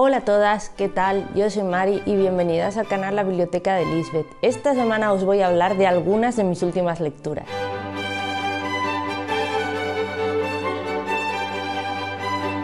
Hola a todas, ¿qué tal? Yo soy Mari y bienvenidas al canal La Biblioteca de Lisbeth. Esta semana os voy a hablar de algunas de mis últimas lecturas.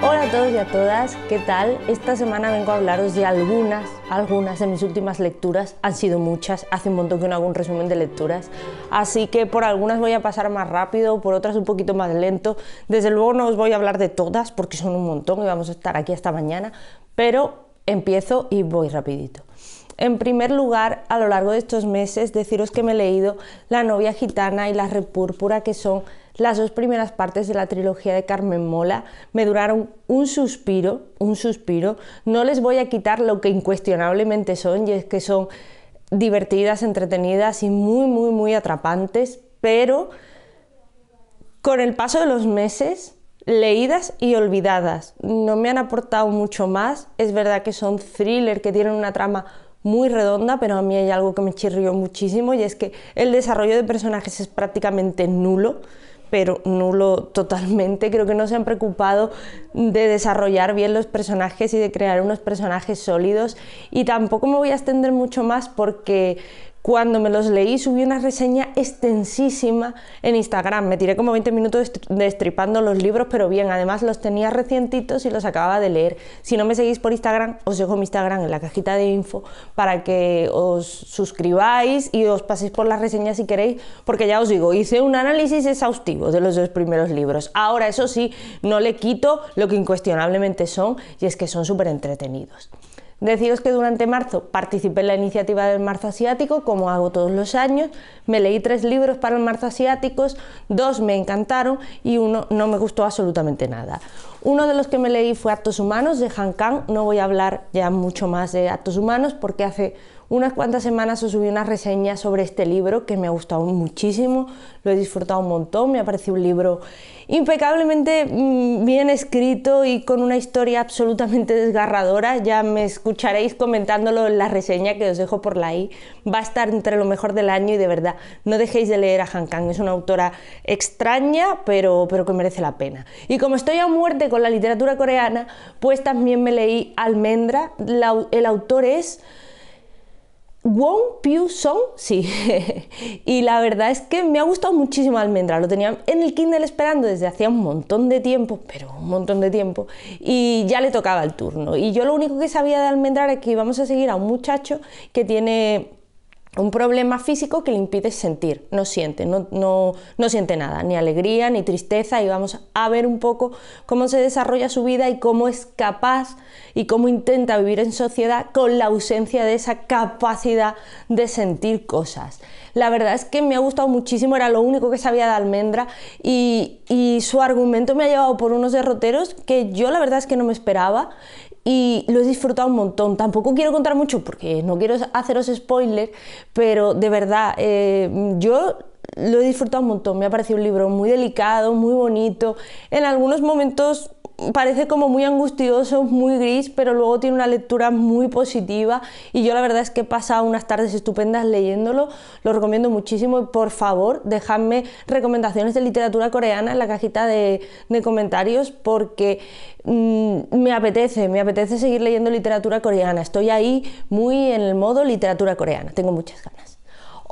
Hola a todos y a todas, ¿qué tal? Esta semana vengo a hablaros de algunas, algunas de mis últimas lecturas, han sido muchas, hace un montón que no hago un resumen de lecturas, así que por algunas voy a pasar más rápido, por otras un poquito más lento, desde luego no os voy a hablar de todas porque son un montón y vamos a estar aquí hasta mañana, pero empiezo y voy rapidito. En primer lugar, a lo largo de estos meses, deciros que me he leído La novia gitana y La repúrpura, que son las dos primeras partes de la trilogía de Carmen Mola. Me duraron un suspiro, un suspiro. No les voy a quitar lo que incuestionablemente son, y es que son divertidas, entretenidas y muy, muy, muy atrapantes, pero con el paso de los meses leídas y olvidadas. No me han aportado mucho más. Es verdad que son thriller que tienen una trama muy redonda, pero a mí hay algo que me chirrió muchísimo y es que el desarrollo de personajes es prácticamente nulo pero nulo totalmente. Creo que no se han preocupado de desarrollar bien los personajes y de crear unos personajes sólidos. Y tampoco me voy a extender mucho más porque cuando me los leí subí una reseña extensísima en Instagram. Me tiré como 20 minutos destripando los libros, pero bien, además los tenía recientitos y los acababa de leer. Si no me seguís por Instagram, os dejo mi Instagram en la cajita de info para que os suscribáis y os paséis por las reseñas si queréis, porque ya os digo, hice un análisis exhaustivo de los dos primeros libros. Ahora, eso sí, no le quito lo que incuestionablemente son, y es que son súper entretenidos. Deciros que durante marzo participé en la iniciativa del Marzo Asiático, como hago todos los años. Me leí tres libros para el Marzo Asiáticos, dos me encantaron y uno no me gustó absolutamente nada. Uno de los que me leí fue Actos Humanos de Han Kang. No voy a hablar ya mucho más de Actos Humanos porque hace unas cuantas semanas os subí una reseña sobre este libro que me ha gustado muchísimo, lo he disfrutado un montón, me ha parecido un libro impecablemente mm, bien escrito y con una historia absolutamente desgarradora, ya me escucharéis comentándolo en la reseña que os dejo por la i, va a estar entre lo mejor del año y de verdad, no dejéis de leer a Han Kang, es una autora extraña pero, pero que merece la pena. Y como estoy a muerte con la literatura coreana, pues también me leí Almendra, el autor es... Wong Piu Song, sí. y la verdad es que me ha gustado muchísimo Almendra. Lo tenía en el Kindle esperando desde hacía un montón de tiempo, pero un montón de tiempo, y ya le tocaba el turno. Y yo lo único que sabía de Almendra es que íbamos a seguir a un muchacho que tiene un problema físico que le impide sentir, no siente, no, no, siente nada, ni alegría, ni tristeza, y vamos a ver un poco cómo se desarrolla su vida y cómo es capaz y cómo intenta vivir en sociedad con la ausencia de esa capacidad de sentir cosas. La verdad es que me ha gustado muchísimo, era lo único que sabía de Almendra y, y su argumento me ha llevado por unos derroteros que yo la verdad es que no me esperaba y lo he disfrutado un montón. Tampoco quiero contar mucho porque no quiero haceros spoilers, pero de verdad, eh, yo lo he disfrutado un montón. Me ha parecido un libro muy delicado, muy bonito, en algunos momentos parece como muy angustioso, muy gris, pero luego tiene una lectura muy positiva y yo la verdad es que he pasado unas tardes estupendas leyéndolo, lo recomiendo muchísimo y por favor dejadme recomendaciones de literatura coreana en la cajita de, comentarios porque mm, me apetece, me apetece seguir leyendo literatura coreana, estoy ahí muy en el modo literatura coreana, tengo muchas ganas.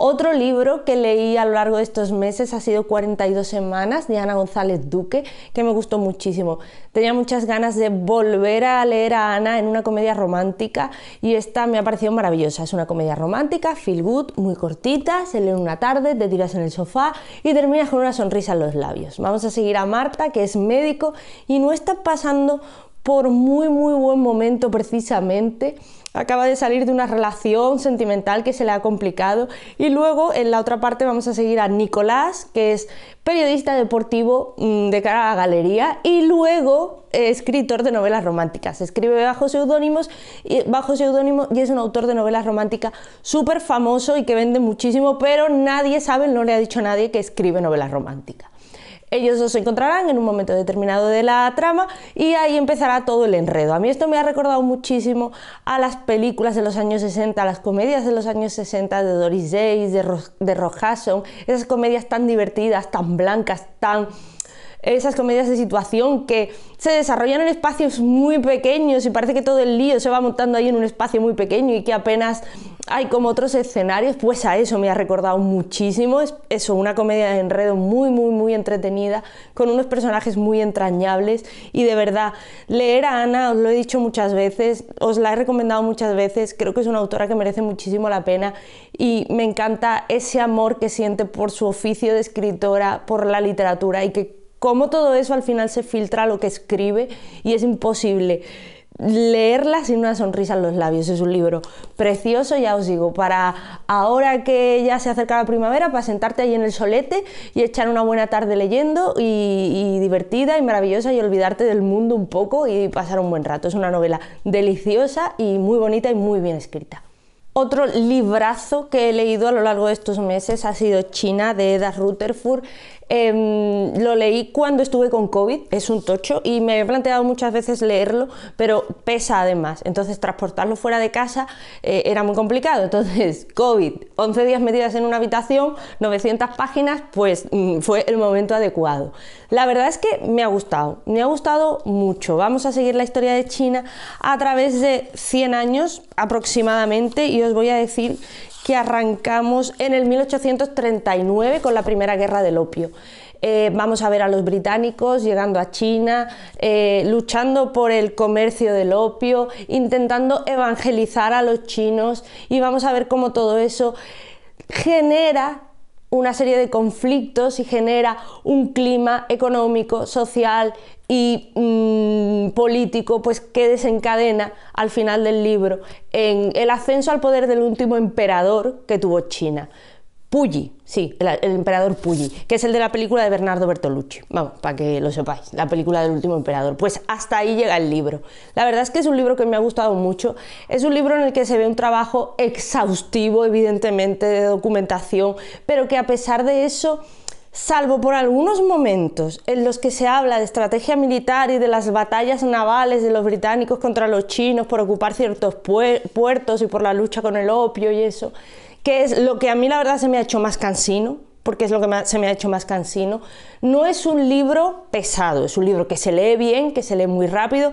Otro libro que leí a lo largo de estos meses ha sido 42 semanas de Ana González Duque, que me gustó muchísimo. Tenía muchas ganas de volver a leer a Ana en una comedia romántica y esta me ha parecido maravillosa. Es una comedia romántica, feel good, muy cortita, se lee en una tarde, te tiras en el sofá y terminas con una sonrisa en los labios. Vamos a seguir a Marta, que es médico y no está pasando por muy muy buen momento precisamente. Acaba de salir de una relación sentimental que se le ha complicado. Y luego en la otra parte vamos a seguir a Nicolás, que es periodista deportivo mm, de cara a la galería. Y luego eh, escritor de novelas románticas. Escribe bajo seudónimos y, bajo seudónimo, y es un autor de novelas románticas súper famoso y que vende muchísimo, pero nadie sabe, no le ha dicho nadie que escribe novelas románticas. Ellos dos se encontrarán en un momento determinado de la trama y ahí empezará todo el enredo. A mí esto me ha recordado muchísimo a las películas de los años 60, a las comedias de los años 60 de Doris Day, de, Ro esas comedias tan divertidas, tan blancas, tan esas comedias de situación que se desarrollan en espacios muy pequeños y parece que todo el lío se va montando ahí en un espacio muy pequeño y que apenas hay como otros escenarios, pues a eso me ha recordado muchísimo. Es eso, una comedia de enredo muy, muy, muy entretenida, con unos personajes muy entrañables y de verdad, leer a Ana, os lo he dicho muchas veces, os la he recomendado muchas veces, creo que es una autora que merece muchísimo la pena y me encanta ese amor que siente por su oficio de escritora, por la literatura y que cómo todo eso al final se filtra a lo que escribe y es imposible leerla sin una sonrisa en los labios. Es un libro precioso, ya os digo, para ahora que ya se acerca la primavera, para sentarte ahí en el solete y echar una buena tarde leyendo y, divertida y maravillosa y olvidarte del mundo un poco y pasar un buen rato. Es una novela deliciosa y muy bonita y muy bien escrita. Otro librazo que he leído a lo largo de estos meses ha sido China de Eda Rutherford. Em, lo leí cuando estuve con COVID, es un tocho, y me he planteado muchas veces leerlo, pero pesa además. Entonces, transportarlo fuera de casa eh, era muy complicado. Entonces, COVID, 11 días metidas en una habitación, 900 páginas, pues mm, fue el momento adecuado. La verdad es que me ha gustado, me ha gustado mucho. Vamos a seguir la historia de China a través de 100 años aproximadamente y os voy a decir que arrancamos en el 1839 con la primera guerra del opio. Eh, vamos a ver a los británicos llegando a China, eh, luchando por el comercio del opio, intentando evangelizar a los chinos y vamos a ver cómo todo eso genera una serie de conflictos y genera un clima económico, social y mm, político, pues que desencadena al final del libro en el ascenso al poder del último emperador que tuvo China. Puyi, sí, el, emperador Puyi, que es el de la película de Bernardo Bertolucci, vamos, para que lo sepáis, la película del último emperador. Pues hasta ahí llega el libro. La verdad es que es un libro que me ha gustado mucho, es un libro en el que se ve un trabajo exhaustivo, evidentemente, de documentación, pero que a pesar de eso salvo por algunos momentos en los que se habla de estrategia militar y de las batallas navales de los británicos contra los chinos por ocupar ciertos puertos y por la lucha con el opio y eso, que es lo que a mí la verdad se me ha hecho más cansino, porque es lo que se me ha hecho más cansino. No es un libro pesado, es un libro que se lee bien, que se lee muy rápido,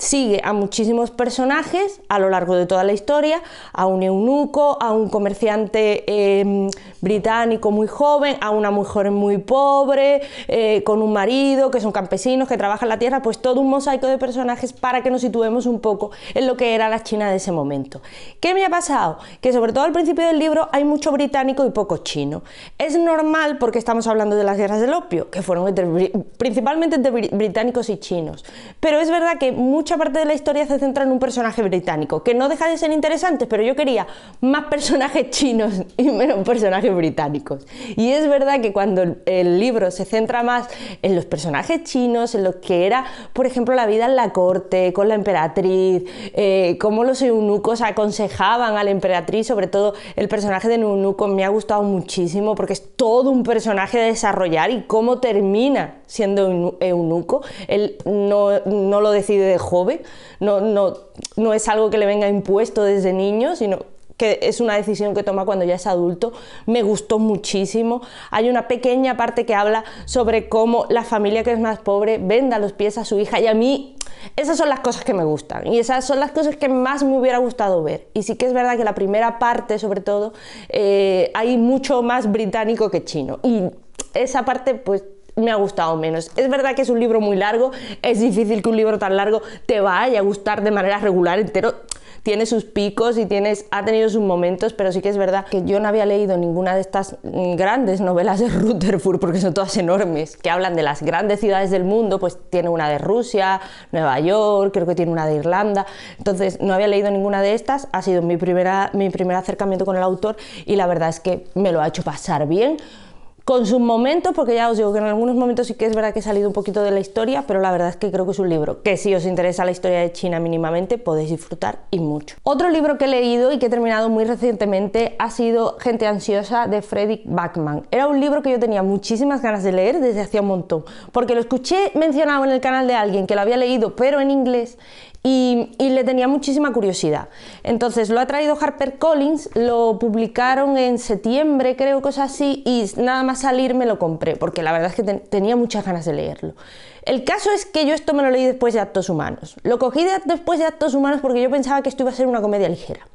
sigue a muchísimos personajes a lo largo de toda la historia, a un eunuco, a un comerciante eh, británico muy joven, a una mujer muy pobre, eh, con un marido, que son campesinos, que trabajan la tierra, pues todo un mosaico de personajes para que nos situemos un poco en lo que era la China de ese momento. ¿Qué me ha pasado? Que sobre todo al principio del libro hay mucho británico y poco chino. Es normal porque estamos hablando de las guerras del opio, que fueron principalmente entre británicos y chinos, pero es verdad que parte de la historia se centra en un personaje británico, que no deja de ser interesante, pero yo quería más personajes chinos y menos personajes británicos. Y es verdad que cuando el libro se centra más en los personajes chinos, en lo que era, por ejemplo, la vida en la corte, con la emperatriz, eh, cómo los eunucos aconsejaban a la emperatriz, sobre todo el personaje de eunuco me ha gustado muchísimo porque es todo un personaje de desarrollar y cómo termina siendo eunuco. Él no, lo decide de joven, no, no, no es algo que le venga impuesto desde niño, sino que es una decisión que toma cuando ya es adulto, me gustó muchísimo. Hay una pequeña parte que habla sobre cómo la familia que es más pobre venda los pies a su hija y a mí esas son las cosas que me gustan y esas son las cosas que más me hubiera gustado ver. Y sí que es verdad que la primera parte, sobre todo, eh, hay mucho más británico que chino y esa parte pues me ha gustado menos. Es verdad que es un libro muy largo, es difícil que un libro tan largo te vaya a gustar de manera regular entero. Tiene sus picos y tienes, ha tenido sus momentos, pero sí que es verdad que yo no había leído ninguna de estas grandes novelas de Rutherford, porque son todas enormes, que hablan de las grandes ciudades del mundo, pues tiene una de Rusia, Nueva York, creo que tiene una de Irlanda, entonces no había leído ninguna de estas, ha sido mi, primera, mi primer acercamiento con el autor y la verdad es que me lo ha hecho pasar bien con sus momentos, porque ya os digo que en algunos momentos sí que es verdad que he salido un poquito de la historia, pero la verdad es que creo que es un libro que si os interesa la historia de China mínimamente podéis disfrutar y mucho. Otro libro que he leído y que he terminado muy recientemente ha sido Gente ansiosa de Fredrik Backman. Era un libro que yo tenía muchísimas ganas de leer desde hacía un montón, porque lo escuché mencionado en el canal de alguien que lo había leído pero en inglés y, le tenía muchísima curiosidad. Entonces lo ha traído HarperCollins, lo publicaron en septiembre, creo, cosas así, y nada más salir me lo compré, porque la verdad es que tenía muchas ganas de leerlo. El caso es que yo esto me lo leí después de Actos Humanos. Lo cogí después de Actos Humanos porque yo pensaba que esto iba a ser una comedia ligera.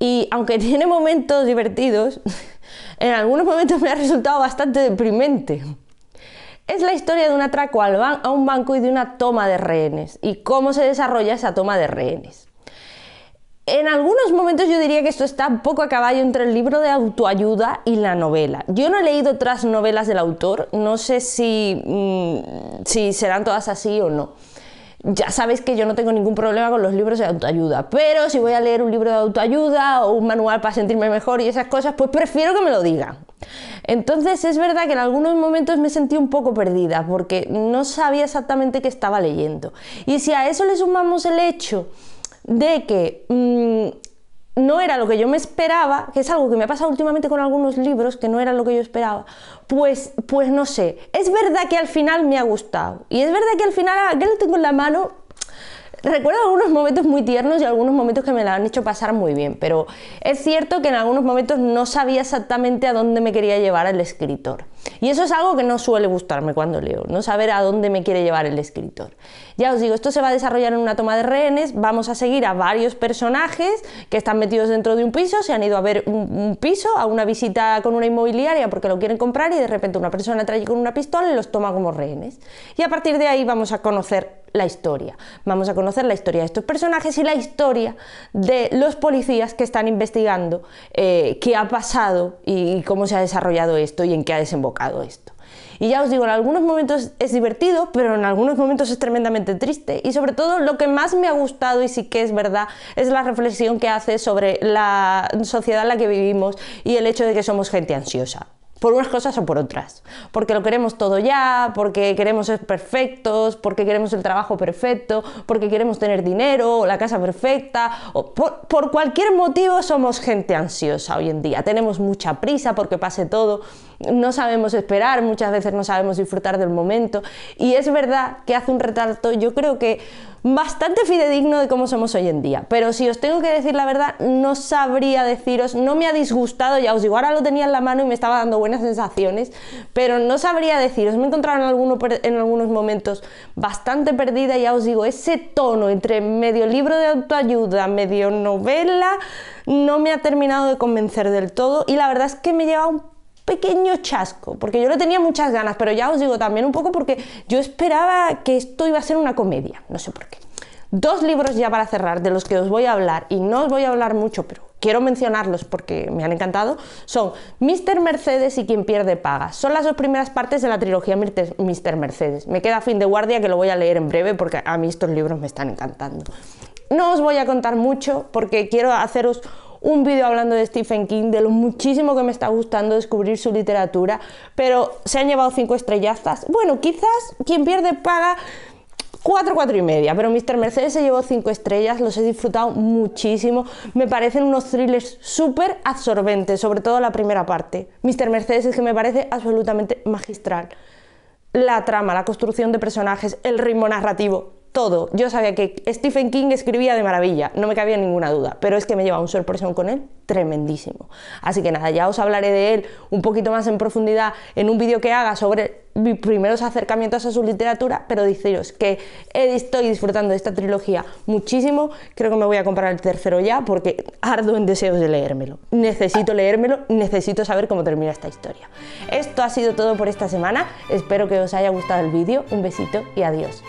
Y aunque tiene momentos divertidos, en algunos momentos me ha resultado bastante deprimente. Es la historia de un atraco a un banco y de una toma de rehenes y cómo se desarrolla esa toma de rehenes. En algunos momentos yo diría que esto está poco a caballo entre el libro de autoayuda y la novela. Yo no he leído otras novelas del autor, no sé si mm, serán todas así o no ya sabéis que yo no tengo ningún problema con los libros de autoayuda, pero si voy a leer un libro de autoayuda o un manual para sentirme mejor y esas cosas, pues prefiero que me lo digan. Entonces es verdad que en algunos momentos me sentí un poco perdida porque no sabía exactamente qué estaba leyendo. Y si a eso le sumamos el hecho de que mm, no era lo que yo me esperaba, que es algo que me ha pasado últimamente con algunos libros, que no era lo que yo esperaba, pues, pues no sé. Es verdad que al final me ha gustado. Y es verdad que al final, que lo tengo en la mano, recuerdo algunos momentos muy tiernos y algunos momentos que me la han hecho pasar muy bien, pero es cierto que en algunos momentos no sabía exactamente a dónde me quería llevar el escritor. Y eso es algo que no suele gustarme cuando leo, no saber a dónde me quiere llevar el escritor. Ya os digo, esto se va a desarrollar en una toma de rehenes, vamos a seguir a varios personajes que están metidos dentro de un piso, se han ido a ver un, piso, a una visita con una inmobiliaria porque lo quieren comprar y de repente una persona trae con una pistola y los toma como rehenes. Y a partir de ahí vamos a conocer la historia. Vamos a conocer la historia de estos personajes y la historia de los policías que están investigando eh, qué ha pasado y cómo se ha desarrollado esto y en qué ha desembocado esto. Y ya os digo, en algunos momentos es divertido, pero en algunos momentos es tremendamente triste. Y sobre todo lo que más me ha gustado y sí que es verdad es la reflexión que hace sobre la sociedad en la que vivimos y el hecho de que somos gente ansiosa por unas cosas o por otras. Porque lo queremos todo ya, porque queremos ser perfectos, porque queremos el trabajo perfecto, porque queremos tener dinero la casa perfecta, o por, por cualquier motivo somos gente ansiosa hoy en día. Tenemos mucha prisa porque pase todo, no sabemos esperar, muchas veces no sabemos disfrutar del momento. Y es verdad que hace un retrato, yo creo que bastante fidedigno de cómo somos hoy en día. Pero si os tengo que decir la verdad, no sabría deciros, no me ha disgustado, ya os digo, ahora lo tenía en la mano y me estaba dando buenas sensaciones, pero no sabría deciros, me he encontrado en, algunos momentos bastante perdida, ya os digo, ese tono entre medio libro de autoayuda, medio novela, no me ha terminado de convencer del todo y la verdad es que me lleva un pequeño chasco, porque yo le tenía muchas ganas, pero ya os digo también un poco porque yo esperaba que esto iba a ser una comedia, no sé por qué. Dos libros ya para cerrar, de los que os voy a hablar, y no os voy a hablar mucho, pero quiero mencionarlos porque me han encantado, son Mr. Mercedes y Quien pierde paga. Son las dos primeras partes de la trilogía Mr. Mercedes. Me queda Fin de Guardia, que lo voy a leer en breve porque a mí estos libros me están encantando. No os voy a contar mucho porque quiero haceros un vídeo hablando de Stephen King, de lo muchísimo que me está gustando descubrir su literatura, pero se han llevado cinco estrellazas. Bueno, quizás quien pierde paga cuatro, cuatro y media, pero Mr. Mercedes se llevó cinco estrellas, los he disfrutado muchísimo, me parecen unos thrillers súper absorbentes, sobre todo la primera parte. Mr. Mercedes es que me parece absolutamente magistral. La trama, la construcción de personajes, el ritmo narrativo, todo. Yo sabía que Stephen King escribía de maravilla, no me cabía ninguna duda, pero es que me lleva un sorpresón con él tremendísimo. Así que nada, ya os hablaré de él un poquito más en profundidad en un vídeo que haga sobre mis primeros acercamientos a su literatura, pero deciros que estoy disfrutando de esta trilogía muchísimo, creo que me voy a comprar el tercero ya porque ardo en deseos de leérmelo. Necesito leérmelo, necesito saber cómo termina esta historia. Esto ha sido todo por esta semana, espero que os haya gustado el vídeo, un besito y adiós.